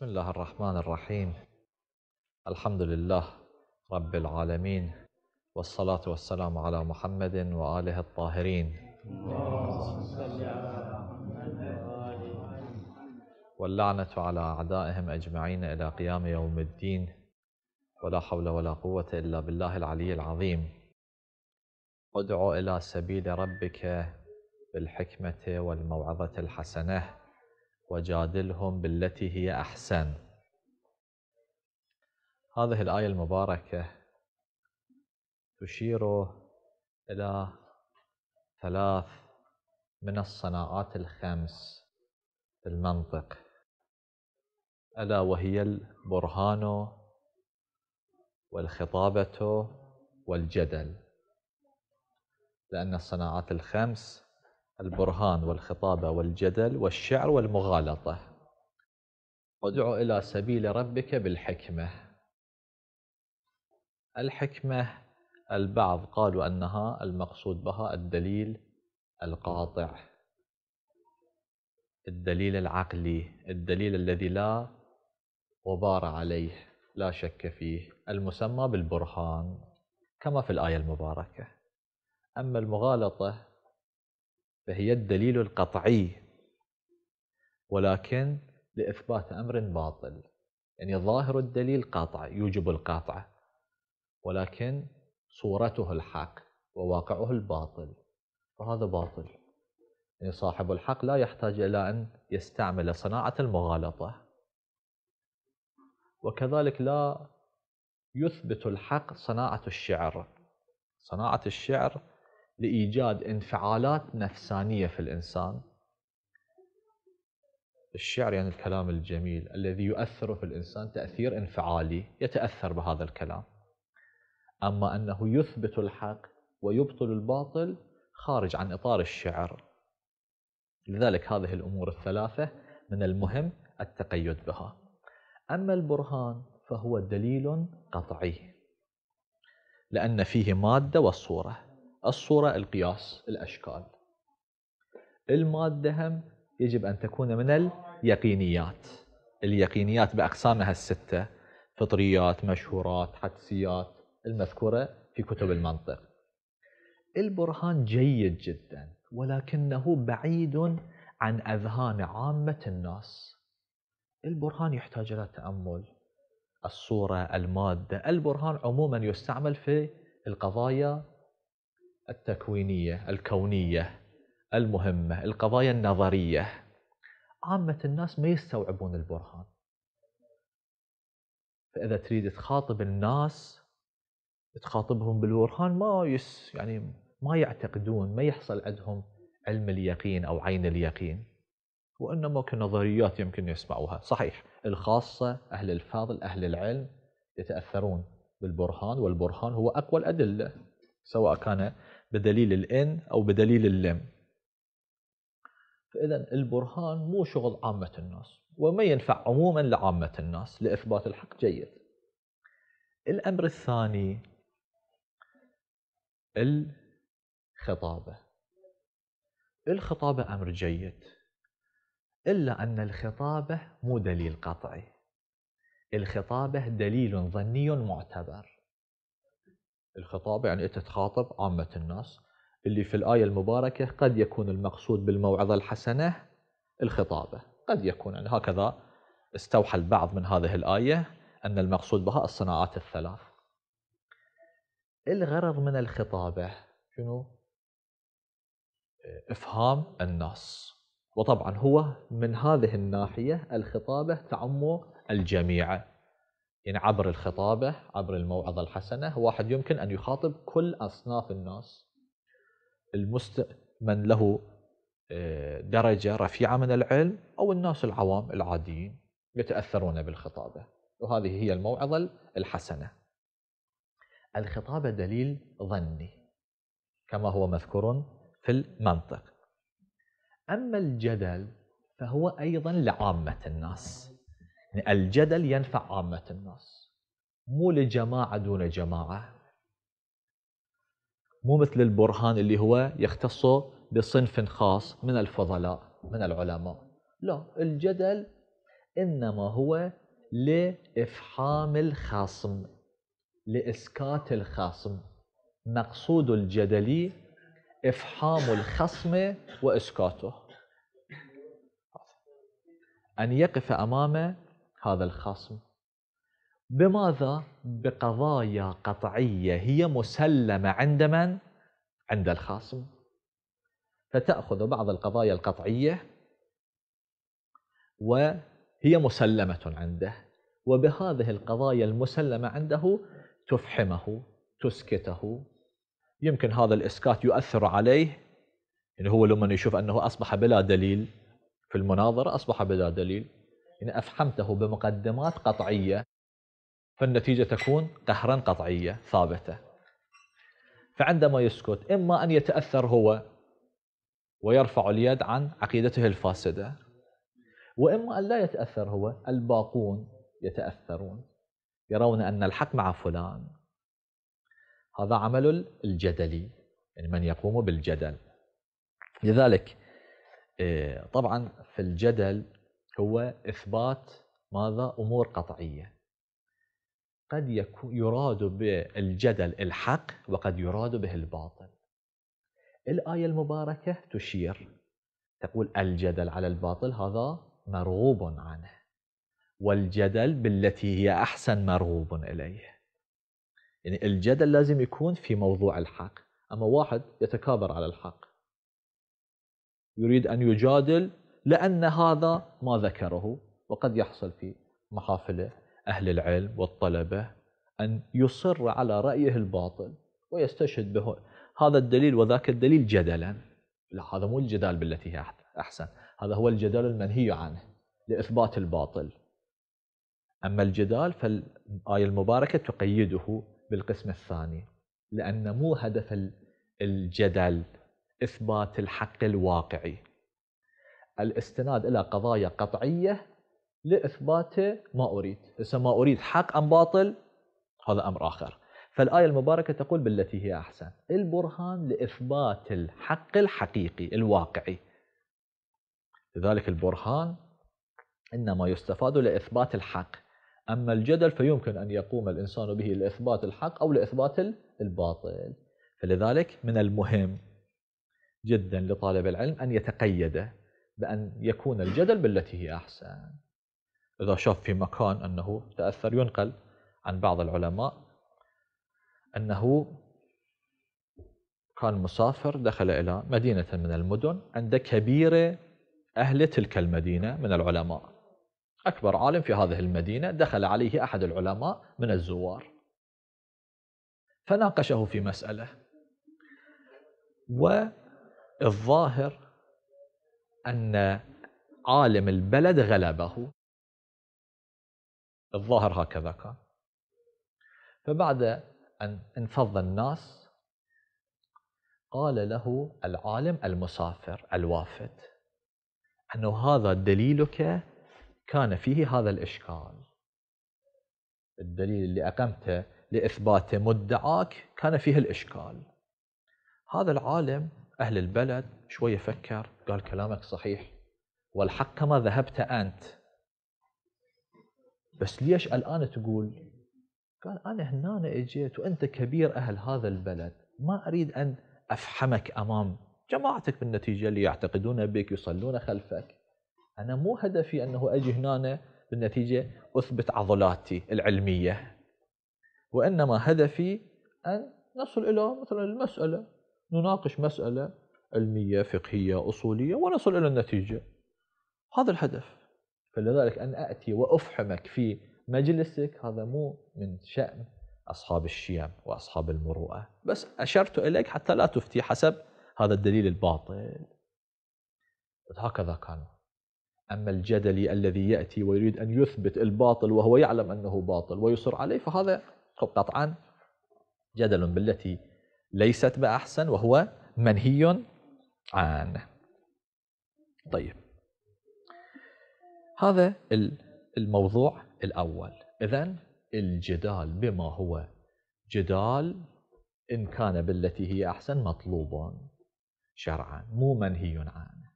بسم الله الرحمن الرحيم الحمد لله رب العالمين والصلاة والسلام على محمد وآله الطاهرين واللعنة على أعدائهم أجمعين إلى قيام يوم الدين ولا حول ولا قوة إلا بالله العلي العظيم ادعو إلى سبيل ربك بالحكمة والموعظة الحسنة وجادلهم بالتي هي أحسن هذه الآية المباركة تشير إلى ثلاث من الصناعات الخمس في المنطق ألا وهي البرهان والخطابة والجدل لأن الصناعات الخمس البرهان والخطابة والجدل والشعر والمغالطة ادع إلى سبيل ربك بالحكمة الحكمة البعض قالوا أنها المقصود بها الدليل القاطع الدليل العقلي الدليل الذي لا غبار عليه لا شك فيه المسمى بالبرهان كما في الآية المباركة أما المغالطة فهي الدليل القطعي ولكن لإثبات أمر باطل يعني ظاهر الدليل قاطع يوجب القاطعة ولكن صورته الحق وواقعه الباطل فهذا باطل يعني صاحب الحق لا يحتاج إلى أن يستعمل صناعة المغالطة وكذلك لا يثبت الحق صناعة الشعر صناعة الشعر لإيجاد انفعالات نفسانية في الإنسان الشعر يعني الكلام الجميل الذي يؤثر في الإنسان تأثير انفعالي يتأثر بهذا الكلام أما أنه يثبت الحق ويبطل الباطل خارج عن إطار الشعر لذلك هذه الأمور الثلاثة من المهم التقيد بها أما البرهان فهو دليل قطعي لأن فيه مادة وصورة الصورة القياس الأشكال المادة هم يجب أن تكون من اليقينيات اليقينيات بأقسامها الستة فطريات مشهورات حدسيات المذكورة في كتب إيه. المنطق البرهان جيد جدا ولكنه بعيد عن أذهان عامة الناس البرهان يحتاج إلى تأمل الصورة المادة البرهان عموما يستعمل في القضايا التكوينيه الكونيه المهمه القضايا النظريه عامه الناس ما يستوعبون البرهان فاذا تريد تخاطب الناس تخاطبهم بالبرهان ما يس يعني ما يعتقدون ما يحصل عندهم علم اليقين او عين اليقين وانما كنظريات يمكن يسمعوها صحيح الخاصه اهل الفاضل اهل العلم يتاثرون بالبرهان والبرهان هو اقوى الادله سواء كان بدليل الان او بدليل اللام فاذا البرهان مو شغل عامه الناس وما ينفع عموما لعامه الناس لاثبات الحق جيد الامر الثاني الخطابه الخطابه امر جيد الا ان الخطابه مو دليل قطعي الخطابه دليل ظني معتبر الخطابة يعني أنت تخاطب عامة الناس اللي في الآية المباركة قد يكون المقصود بالموعظة الحسنة الخطابة قد يكون يعني هكذا استوحى البعض من هذه الآية أن المقصود بها الصناعات الثلاث الغرض من الخطابة شنو؟ إفهام الناس وطبعا هو من هذه الناحية الخطابة تعم الجميع يعني عبر الخطابة عبر الموعظة الحسنة واحد يمكن أن يخاطب كل أصناف الناس المست... من له آه، درجة رفيعة من العلم أو الناس العوام العاديين يتأثرون بالخطابة وهذه هي الموعظة الحسنة الخطابة دليل ظني كما هو مذكور في المنطق أما الجدل فهو أيضا لعامة الناس يعني الجدل ينفع عامة الناس مو لجماعة دون جماعة مو مثل البرهان اللي هو يختص بصنف خاص من الفضلاء من العلماء لا الجدل إنما هو لإفحام الخصم لإسكات الخصم مقصود الجدلي إفحام الخصم وإسكاته أن يقف أمام هذا الخصم بماذا بقضايا قطعيه هي مسلمه عند من عند الخصم فتاخذ بعض القضايا القطعيه وهي مسلمه عنده وبهذه القضايا المسلمه عنده تفحمه تسكته يمكن هذا الاسكات يؤثر عليه انه يعني هو لما يشوف انه اصبح بلا دليل في المناظره اصبح بلا دليل إن أفحمته بمقدمات قطعية فالنتيجة تكون قهرا قطعية ثابتة فعندما يسكت إما أن يتأثر هو ويرفع اليد عن عقيدته الفاسدة وإما أن لا يتأثر هو الباقون يتأثرون يرون أن الحق مع فلان هذا عمل الجدلي يعني من يقوم بالجدل لذلك إيه، طبعا في الجدل هو إثبات ماذا أمور قطعية قد يراد بالجدل الحق وقد يراد به الباطل الآية المباركة تشير تقول الجدل على الباطل هذا مرغوب عنه والجدل بالتي هي أحسن مرغوب إليه يعني الجدل لازم يكون في موضوع الحق أما واحد يتكابر على الحق يريد أن يجادل لأن هذا ما ذكره وقد يحصل في محافل أهل العلم والطلبة أن يصر على رأيه الباطل ويستشهد به هذا الدليل وذاك الدليل جدلا لا هذا مو الجدال بالتي هي أحسن هذا هو الجدال المنهي عنه لإثبات الباطل أما الجدال فالآية المباركة تقيده بالقسم الثاني لأن مو هدف الجدل إثبات الحق الواقعي الاستناد الى قضايا قطعيه لاثبات ما اريد، اذا ما اريد حق ام باطل هذا امر اخر. فالايه المباركه تقول بالتي هي احسن، البرهان لاثبات الحق الحقيقي الواقعي. لذلك البرهان انما يستفاد لاثبات الحق، اما الجدل فيمكن ان يقوم الانسان به لاثبات الحق او لاثبات الباطل. فلذلك من المهم جدا لطالب العلم ان يتقيده بأن يكون الجدل بالتي هي أحسن إذا شاف في مكان أنه تأثر ينقل عن بعض العلماء أنه كان مسافر دخل إلى مدينة من المدن عند كبير أهل تلك المدينة من العلماء أكبر عالم في هذه المدينة دخل عليه أحد العلماء من الزوار فناقشه في مسألة والظاهر أن عالم البلد غلبه الظاهر هكذا كان فبعد أن انفض الناس قال له العالم المسافر الوافد أنه هذا دليلك كان فيه هذا الإشكال الدليل اللي أقمته لإثبات مدعاك كان فيه الإشكال هذا العالم أهل البلد شوية فكر قال كلامك صحيح والحق كما ذهبت أنت بس ليش الآن تقول قال أنا هنا اجيت وأنت كبير أهل هذا البلد ما أريد أن أفحمك أمام جماعتك بالنتيجة اللي يعتقدون بك يصلون خلفك أنا مو هدفي أنه أجي هنا بالنتيجة أثبت عضلاتي العلمية وإنما هدفي أن نصل إلى مثلا المسألة نناقش مسألة علمية فقهية أصولية ونصل إلى النتيجة هذا الهدف فلذلك أن أأتي وأفحمك في مجلسك هذا مو من شأن أصحاب الشيم وأصحاب المروءة بس أشرت إليك حتى لا تفتي حسب هذا الدليل الباطل هكذا كانوا أما الجدلي الذي يأتي ويريد أن يثبت الباطل وهو يعلم أنه باطل ويصر عليه فهذا قطعا جدل بالتي ليست بأحسن وهو منهي عنه طيب هذا الموضوع الأول إذا الجدال بما هو جدال إن كان بالتي هي أحسن مطلوب شرعا مو منهي عنه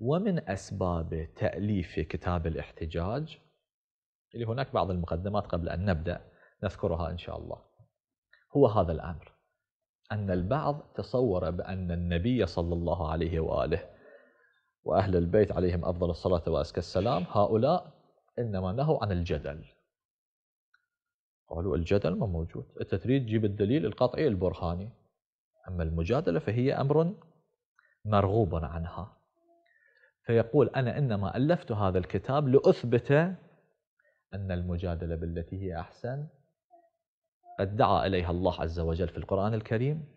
ومن أسباب تأليف كتاب الاحتجاج اللي هناك بعض المقدمات قبل أن نبدأ نذكرها إن شاء الله هو هذا الأمر أن البعض تصور بأن النبي صلى الله عليه وآله وأهل البيت عليهم أفضل الصلاة وأزكى السلام هؤلاء إنما نهوا عن الجدل قالوا الجدل ما موجود أنت تريد تجيب الدليل القطعي البرهاني أما المجادلة فهي أمر مرغوب عنها فيقول أنا إنما ألفت هذا الكتاب لأثبت أن المجادلة بالتي هي أحسن ادعى اليها الله عز وجل في القران الكريم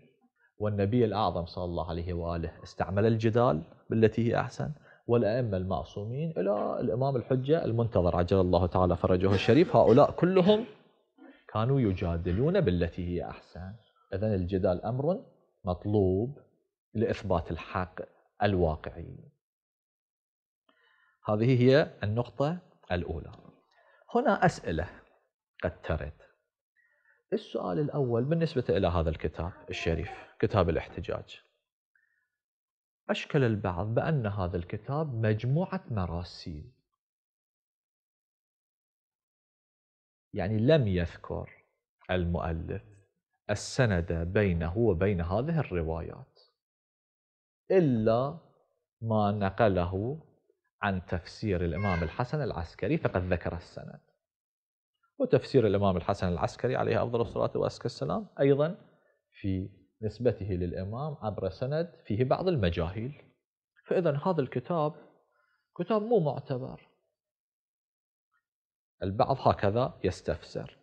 والنبي الاعظم صلى الله عليه واله استعمل الجدال بالتي هي احسن والائمه المعصومين الى الامام الحجه المنتظر عجل الله تعالى فرجه الشريف هؤلاء كلهم كانوا يجادلون بالتي هي احسن اذا الجدال امر مطلوب لاثبات الحق الواقعي هذه هي النقطه الاولى هنا اسئله قد ترد السؤال الأول بالنسبة إلى هذا الكتاب الشريف كتاب الاحتجاج أشكل البعض بأن هذا الكتاب مجموعة مراسيل يعني لم يذكر المؤلف السند بينه وبين هذه الروايات إلا ما نقله عن تفسير الإمام الحسن العسكري فقد ذكر السند وتفسير الإمام الحسن العسكري عليه أفضل الصلاة وأزكى السلام أيضا في نسبته للإمام عبر سند فيه بعض المجاهيل فإذا هذا الكتاب كتاب مو معتبر البعض هكذا يستفسر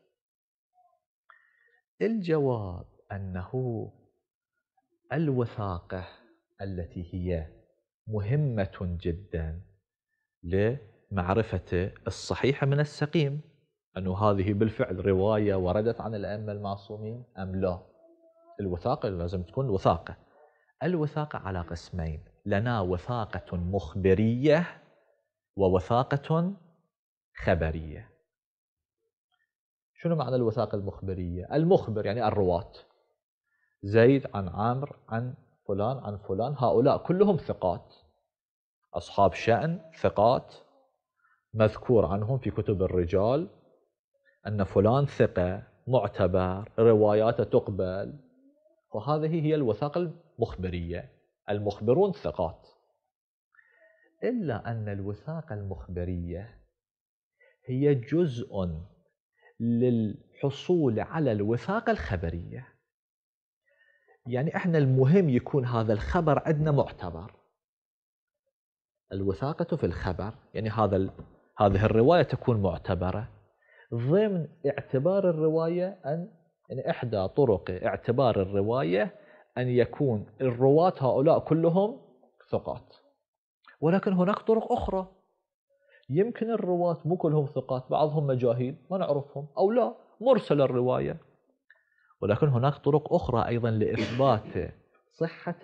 الجواب أنه الوثاقة التي هي مهمة جدا لمعرفة الصحيح من السقيم أنه هذه بالفعل رواية وردت عن الأئمة المعصومين أم لا الوثاقة لازم تكون وثاقة الوثاقة على قسمين لنا وثاقة مخبرية ووثاقة خبرية شنو معنى الوثاقة المخبرية؟ المخبر يعني الرواة زيد عن عامر عن فلان عن فلان هؤلاء كلهم ثقات أصحاب شأن ثقات مذكور عنهم في كتب الرجال أن فلان ثقة معتبر رواياته تقبل وهذه هي الوثائق المخبرية المخبرون ثقات إلا أن الوثاقة المخبرية هي جزء للحصول على الوثاقة الخبرية يعني احنا المهم يكون هذا الخبر عندنا معتبر الوثاقة في الخبر يعني هذا هذه الرواية تكون معتبرة ضمن اعتبار الرواية أن يعني إحدى طرق اعتبار الرواية أن يكون الرواة هؤلاء كلهم ثقات ولكن هناك طرق أخرى يمكن الرواة مو كلهم ثقات بعضهم مجاهيل ما نعرفهم أو لا مرسل الرواية ولكن هناك طرق أخرى أيضا لإثبات صحة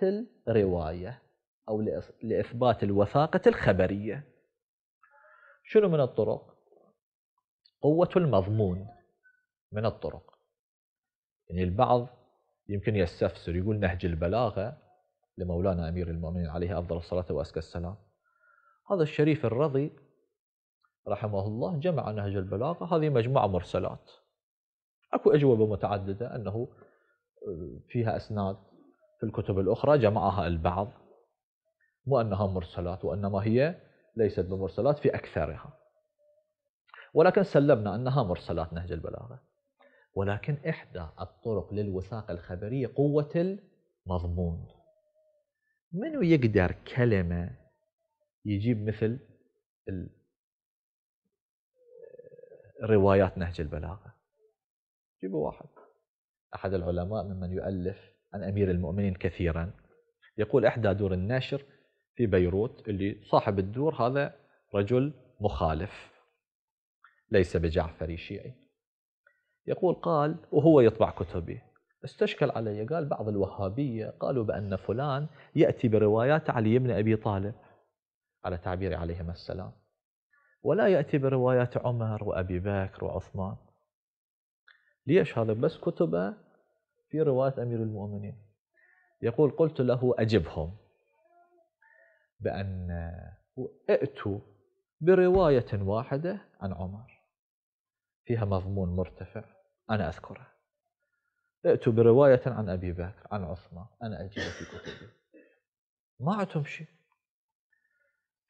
الرواية أو لإثبات الوثاقة الخبرية شنو من الطرق قوة المضمون من الطرق يعني البعض يمكن يستفسر يقول نهج البلاغة لمولانا أمير المؤمنين عليه أفضل الصلاة وأزكى السلام هذا الشريف الرضي رحمه الله جمع نهج البلاغة هذه مجموعة مرسلات أكو أجوبة متعددة أنه آه، فيها أسناد في الكتب الأخرى جمعها البعض مو أنها مرسلات وإنما هي ليست بمرسلات في أكثرها ولكن سلمنا أنها مرسلات نهج البلاغة ولكن إحدى الطرق للوثائق الخبرية قوة المضمون منو يقدر كلمة يجيب مثل روايات نهج البلاغة جيبوا واحد أحد العلماء ممن يؤلف عن أمير المؤمنين كثيرا يقول إحدى دور النشر في بيروت اللي صاحب الدور هذا رجل مخالف ليس بجعفري شيعي يقول قال وهو يطبع كتبي استشكل علي قال بعض الوهابية قالوا بأن فلان يأتي بروايات علي بن أبي طالب على تعبير عليهما السلام ولا يأتي بروايات عمر وأبي بكر وعثمان ليش هذا بس كتبه في رواية أمير المؤمنين يقول قلت له أجبهم بأن ائتوا برواية واحدة عن عمر فيها مضمون مرتفع أنا أذكره ائتوا برواية عن أبي بكر عن عثمان أنا أجد في كتبي ما عندهم شيء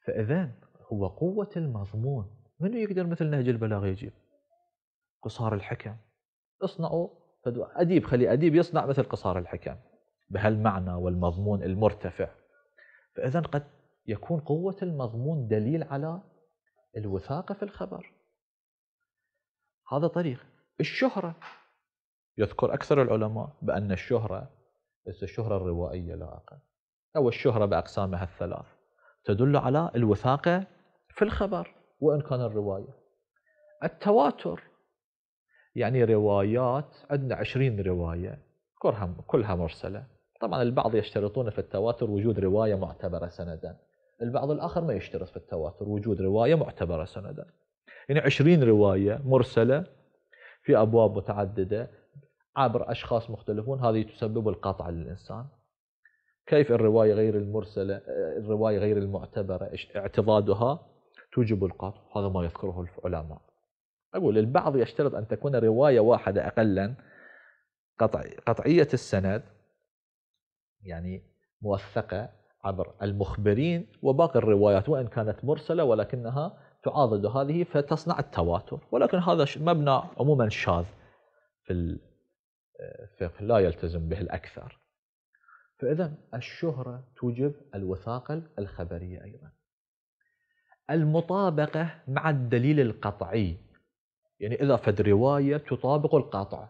فإذا هو قوة المضمون منو يقدر مثل نهج البلاغ يجيب قصار الحكم اصنعوا أديب خلي أديب يصنع مثل قصار الحكم بهالمعنى والمضمون المرتفع فإذا قد يكون قوة المضمون دليل على الوثاقة في الخبر هذا طريق الشهرة يذكر أكثر العلماء بأن الشهرة ليس الشهرة الروائية لا أقل أو الشهرة بأقسامها الثلاث تدل على الوثاقة في الخبر وإن كان الرواية التواتر يعني روايات عندنا عشرين رواية كلها كلها مرسلة طبعا البعض يشترطون في التواتر وجود رواية معتبرة سندا البعض الآخر ما يشترط في التواتر وجود رواية معتبرة سندا يعني 20 روايه مرسله في ابواب متعدده عبر اشخاص مختلفون هذه تسبب القطع للانسان كيف الروايه غير المرسله آه، الروايه غير المعتبره اعتضادها توجب القطع هذا ما يذكره العلماء اقول البعض يشترط ان تكون روايه واحده اقلا قطعيه السند يعني موثقه عبر المخبرين وباقي الروايات وان كانت مرسله ولكنها تعارض هذه فتصنع التواتر ولكن هذا مبنى عموما شاذ في الفقه لا يلتزم به الأكثر فإذا الشهرة توجب الوثاقة الخبرية أيضا المطابقة مع الدليل القطعي يعني إذا فد رواية تطابق القاطع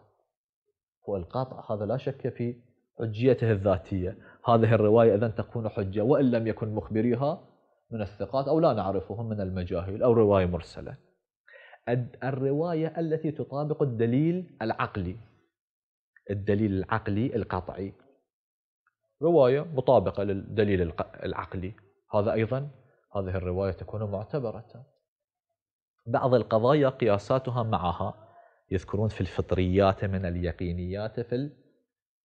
والقطع هذا لا شك في حجيته الذاتية هذه الرواية إذا تكون حجة وإن لم يكن مخبريها من الثقات أو لا نعرفهم من المجاهيل أو رواية مرسلة الرواية التي تطابق الدليل العقلي الدليل العقلي القطعي رواية مطابقة للدليل العقلي هذا أيضا هذه الرواية تكون معتبرة بعض القضايا قياساتها معها يذكرون في الفطريات من اليقينيات في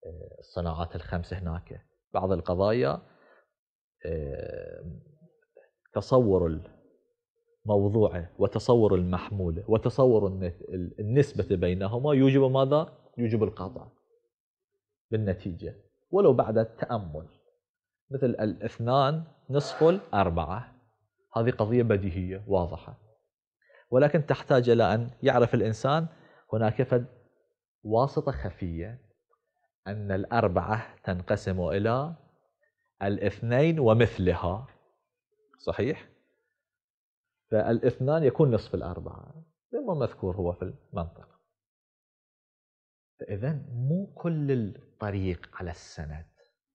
آه، الصناعات الخمس هناك بعض القضايا آه، تصور الموضوع وتصور المحمولة وتصور النسبة بينهما يوجب ماذا؟ يوجب القطع بالنتيجة ولو بعد التأمل مثل الاثنان نصف الأربعة هذه قضية بديهية واضحة ولكن تحتاج إلى أن يعرف الإنسان هناك فد واسطة خفية أن الأربعة تنقسم إلى الاثنين ومثلها صحيح؟ فالاثنان يكون نصف الأربعة زي ما مذكور هو في المنطق فإذا مو كل الطريق على السند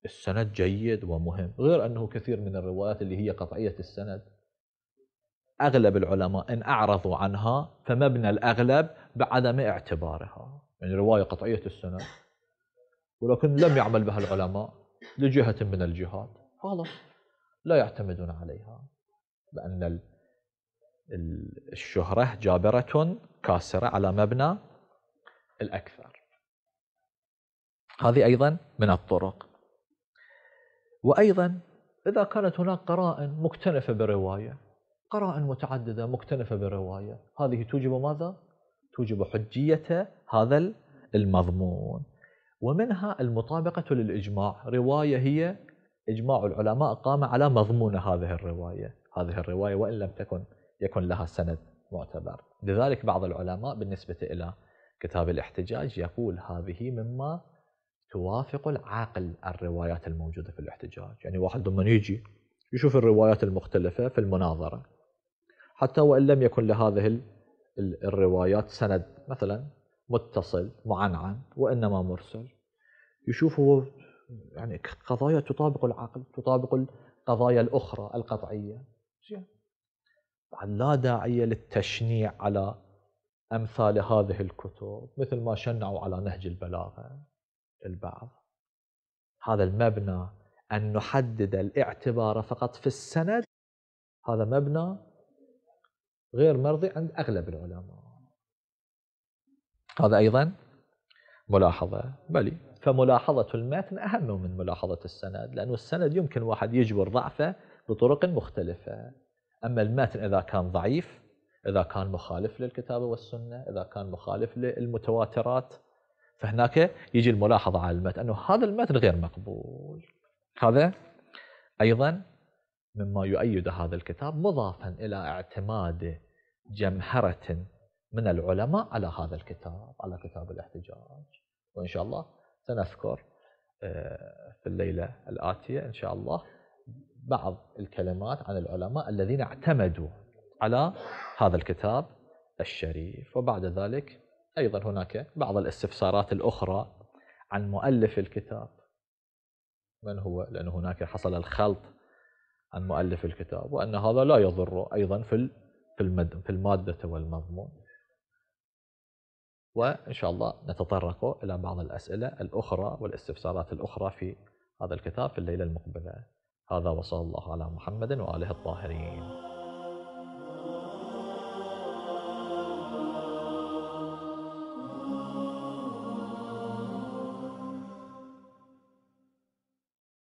السند جيد ومهم غير أنه كثير من الروايات اللي هي قطعية السند أغلب العلماء إن أعرضوا عنها فمبنى الأغلب بعدم اعتبارها يعني رواية قطعية السند ولكن لم يعمل بها العلماء لجهة من الجهات خلاص لا يعتمدون عليها لأن الشهرة جابرة كاسرة على مبنى الأكثر هذه أيضا من الطرق وأيضا إذا كانت هناك قرائن مكتنفة برواية قرائن متعددة مكتنفة برواية هذه توجب ماذا؟ توجب حجية هذا المضمون ومنها المطابقة للإجماع رواية هي إجماع العلماء قام على مضمون هذه الرواية هذه الرواية وإن لم تكن يكن لها سند معتبر لذلك بعض العلماء بالنسبة إلى كتاب الاحتجاج يقول هذه مما توافق العقل الروايات الموجودة في الاحتجاج يعني واحد لما يجي يشوف الروايات المختلفة في المناظرة حتى وإن لم يكن لهذه الروايات سند مثلا متصل معنعن وإنما مرسل يشوف هو يعني قضايا تطابق العقل تطابق القضايا الأخرى القطعية لا داعي للتشنيع على أمثال هذه الكتب مثل ما شنعوا على نهج البلاغة البعض هذا المبنى أن نحدد الاعتبار فقط في السند هذا مبنى غير مرضي عند أغلب العلماء هذا أيضا ملاحظة بلي فملاحظة المتن أهم من ملاحظة السند لأنه السند يمكن واحد يجبر ضعفه بطرق مختلفة أما المتن إذا كان ضعيف إذا كان مخالف للكتابة والسنة إذا كان مخالف للمتواترات فهناك يجي الملاحظة على المتن أنه هذا المتن غير مقبول هذا أيضا مما يؤيد هذا الكتاب مضافا إلى اعتماد جمهرة من العلماء على هذا الكتاب على كتاب الاحتجاج وإن شاء الله سنذكر آه، في الليلة الآتية إن شاء الله بعض الكلمات عن العلماء الذين اعتمدوا على هذا الكتاب الشريف وبعد ذلك أيضا هناك بعض الاستفسارات الأخرى عن مؤلف الكتاب من هو لأن هناك حصل الخلط عن مؤلف الكتاب وأن هذا لا يضر أيضا في في المادة والمضمون وإن شاء الله نتطرق إلى بعض الأسئلة الأخرى والاستفسارات الأخرى في هذا الكتاب في الليلة المقبلة هذا وصلى الله على محمد وآله الطاهرين